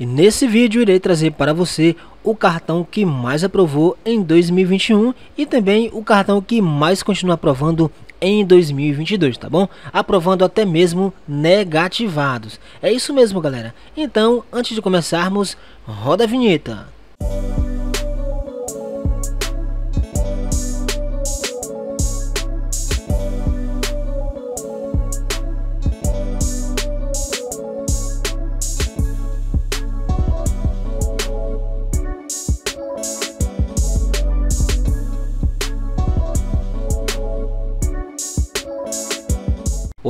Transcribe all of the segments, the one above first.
E nesse vídeo irei trazer para você o cartão que mais aprovou em 2021 e também o cartão que mais continua aprovando em 2022, tá bom? Aprovando até mesmo negativados. É isso mesmo, galera. Então, antes de começarmos, roda a vinheta.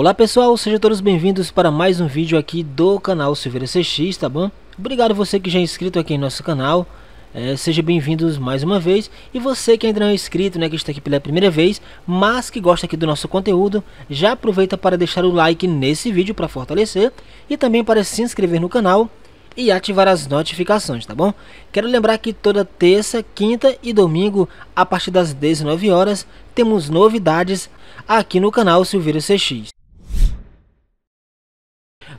Olá pessoal, sejam todos bem-vindos para mais um vídeo aqui do canal Silveira CX, tá bom? Obrigado você que já é inscrito aqui em nosso canal, é, seja bem-vindos mais uma vez. E você que ainda não é inscrito, né, que está aqui pela primeira vez, mas que gosta aqui do nosso conteúdo, já aproveita para deixar o like nesse vídeo para fortalecer e também para se inscrever no canal e ativar as notificações, tá bom? Quero lembrar que toda terça, quinta e domingo, a partir das 19 horas, temos novidades aqui no canal Silveira CX.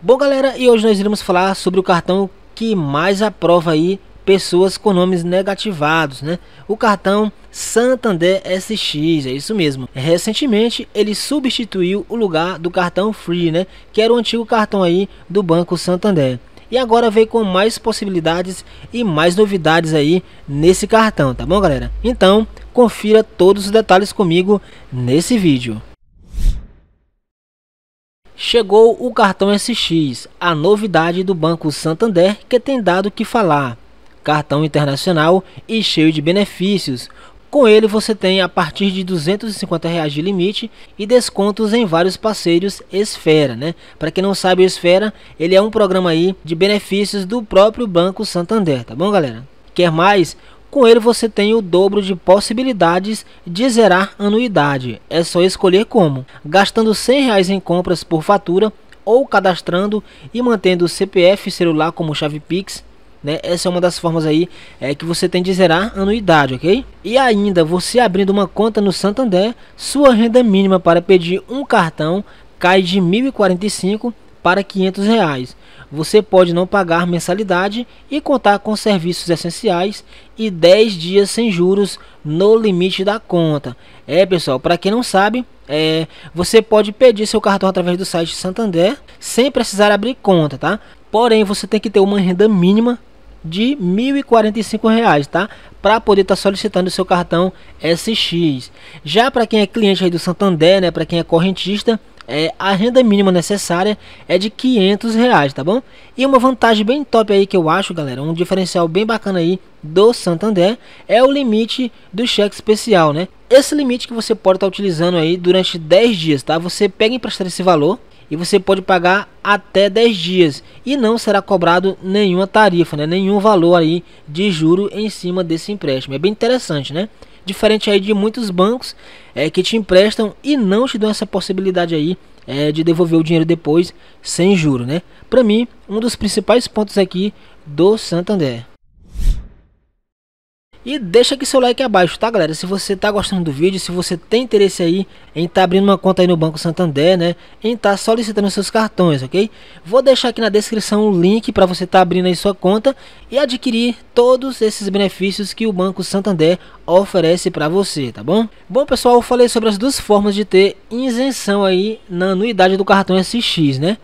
Bom, galera, e hoje nós iremos falar sobre o cartão que mais aprova aí pessoas com nomes negativados, né? O cartão Santander SX, é isso mesmo. Recentemente, ele substituiu o lugar do cartão Free, né? Que era o antigo cartão aí do Banco Santander. E agora veio com mais possibilidades e mais novidades aí nesse cartão, tá bom, galera? Então, confira todos os detalhes comigo nesse vídeo. Chegou o cartão SX, a novidade do Banco Santander que tem dado o que falar. Cartão internacional e cheio de benefícios. Com ele você tem a partir de R$ 250 reais de limite e descontos em vários parceiros Esfera, né? Para quem não sabe, o Esfera, ele é um programa aí de benefícios do próprio Banco Santander, tá bom, galera? Quer mais? Com ele você tem o dobro de possibilidades de zerar anuidade. É só escolher como. Gastando R$100 em compras por fatura ou cadastrando e mantendo o CPF celular como chave Pix. Né? Essa é uma das formas aí é, que você tem de zerar anuidade, ok? E ainda, você abrindo uma conta no Santander, sua renda mínima para pedir um cartão cai de 1.045 para 500 reais. Você pode não pagar mensalidade e contar com serviços essenciais e 10 dias sem juros no limite da conta. É pessoal, para quem não sabe, é, você pode pedir seu cartão através do site Santander sem precisar abrir conta, tá? Porém, você tem que ter uma renda mínima de R$ 1.045, tá? Para poder estar tá solicitando seu cartão SX. Já para quem é cliente aí do Santander, né, para quem é correntista, é, a renda mínima necessária é de 500 reais, tá bom? E uma vantagem bem top aí que eu acho, galera, um diferencial bem bacana aí do Santander é o limite do cheque especial, né? Esse limite que você pode estar tá utilizando aí durante 10 dias, tá? Você pega emprestado esse valor, e você pode pagar até 10 dias e não será cobrado nenhuma tarifa, né? nenhum valor aí de juro em cima desse empréstimo. É bem interessante, né? Diferente aí de muitos bancos é, que te emprestam e não te dão essa possibilidade aí é, de devolver o dinheiro depois sem juro, né? Para mim, um dos principais pontos aqui do Santander. E deixa aqui seu like abaixo, tá galera? Se você tá gostando do vídeo, se você tem interesse aí em tá abrindo uma conta aí no Banco Santander, né? Em tá solicitando seus cartões, ok? Vou deixar aqui na descrição o link para você tá abrindo aí sua conta e adquirir todos esses benefícios que o Banco Santander oferece para você, tá bom? Bom pessoal, eu falei sobre as duas formas de ter isenção aí na anuidade do cartão SX, né?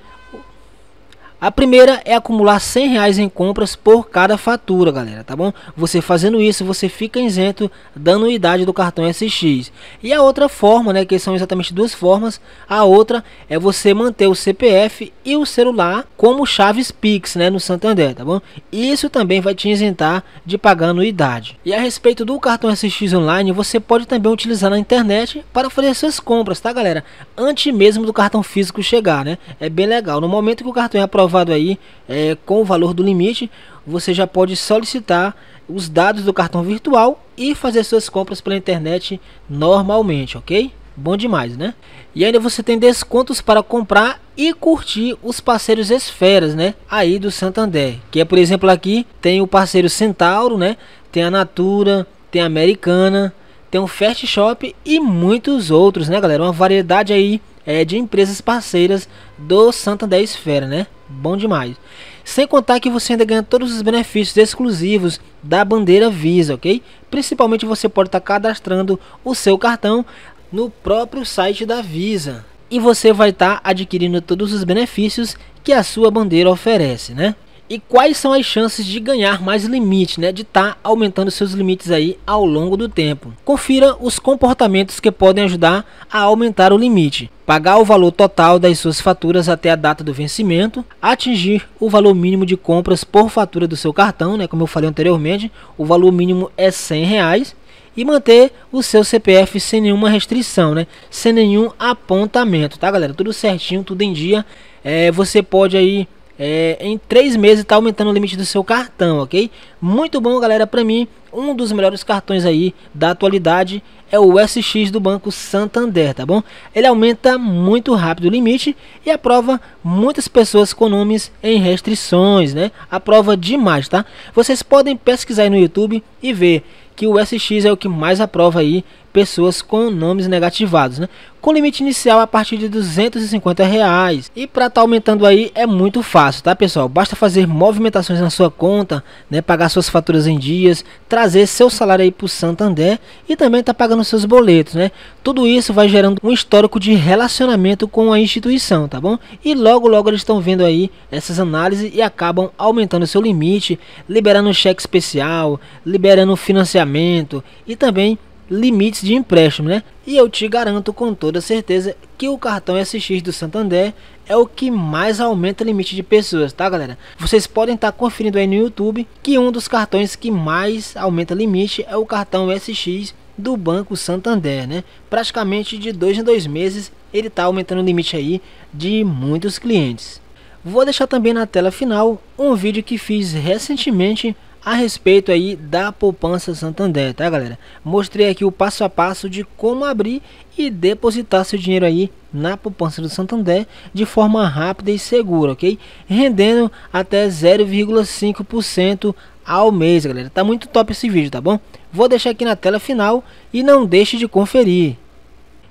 A primeira é acumular 100 reais em compras por cada fatura, galera, tá bom? Você fazendo isso, você fica isento da anuidade do cartão SX. E a outra forma, né, que são exatamente duas formas, a outra é você manter o CPF e o celular como chaves Pix, né, no Santander, tá bom? Isso também vai te isentar de pagar anuidade. E a respeito do cartão SX online, você pode também utilizar na internet para fazer suas compras, tá, galera? Antes mesmo do cartão físico chegar, né? É bem legal. No momento que o cartão é aprovado aprovado aí é, com o valor do limite, você já pode solicitar os dados do cartão virtual e fazer suas compras pela internet normalmente, ok? Bom demais, né? E ainda você tem descontos para comprar e curtir os parceiros esferas, né? Aí do Santander, que é por exemplo aqui tem o parceiro Centauro, né? Tem a Natura, tem a Americana, tem o Fast Shop e muitos outros, né, galera? Uma variedade aí é, de empresas parceiras do Santander Esfera, né? Bom demais. Sem contar que você ainda ganha todos os benefícios exclusivos da bandeira Visa, ok? Principalmente você pode estar tá cadastrando o seu cartão no próprio site da Visa. E você vai estar tá adquirindo todos os benefícios que a sua bandeira oferece, né? e quais são as chances de ganhar mais limite, né, de estar tá aumentando seus limites aí ao longo do tempo. Confira os comportamentos que podem ajudar a aumentar o limite. Pagar o valor total das suas faturas até a data do vencimento, atingir o valor mínimo de compras por fatura do seu cartão, né, como eu falei anteriormente, o valor mínimo é R$100,00 reais, e manter o seu CPF sem nenhuma restrição, né? Sem nenhum apontamento, tá, galera? Tudo certinho, tudo em dia. É, você pode aí é, em três meses está aumentando o limite do seu cartão, ok? Muito bom, galera. Para mim, um dos melhores cartões aí da atualidade é o SX do Banco Santander, tá bom? Ele aumenta muito rápido o limite e aprova muitas pessoas com nomes em restrições, né? Aprova demais, tá? Vocês podem pesquisar aí no YouTube e ver que o SX é o que mais aprova aí pessoas com nomes negativados, né? Com limite inicial a partir de 250 reais. E para estar tá aumentando aí é muito fácil, tá pessoal? Basta fazer movimentações na sua conta, né? Pagar suas faturas em dias, trazer seu salário aí para o Santander e também tá pagando seus boletos, né? Tudo isso vai gerando um histórico de relacionamento com a instituição, tá bom? E logo logo eles estão vendo aí essas análises e acabam aumentando seu limite, liberando um cheque especial, liberando financiamento e também limites de empréstimo, né? E eu te garanto com toda certeza que o cartão SX do Santander é o que mais aumenta o limite de pessoas, tá galera? Vocês podem estar tá conferindo aí no YouTube que um dos cartões que mais aumenta limite é o cartão SX do Banco Santander, né? Praticamente de dois em dois meses ele está aumentando o limite aí de muitos clientes. Vou deixar também na tela final um vídeo que fiz recentemente a respeito aí da poupança Santander, tá galera? Mostrei aqui o passo a passo de como abrir e depositar seu dinheiro aí na poupança do Santander de forma rápida e segura, ok? Rendendo até 0,5% ao mês, galera. Tá muito top esse vídeo, tá bom? Vou deixar aqui na tela final e não deixe de conferir.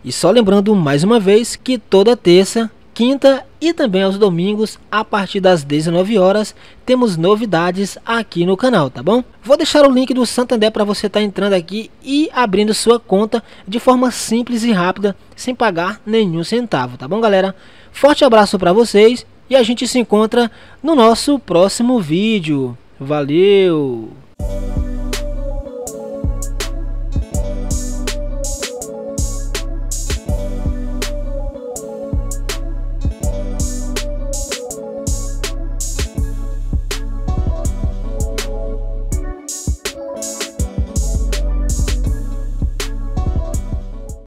E só lembrando mais uma vez que toda terça quinta e também aos domingos, a partir das 19 horas, temos novidades aqui no canal, tá bom? Vou deixar o link do Santander para você estar tá entrando aqui e abrindo sua conta de forma simples e rápida, sem pagar nenhum centavo, tá bom, galera? Forte abraço para vocês e a gente se encontra no nosso próximo vídeo. Valeu!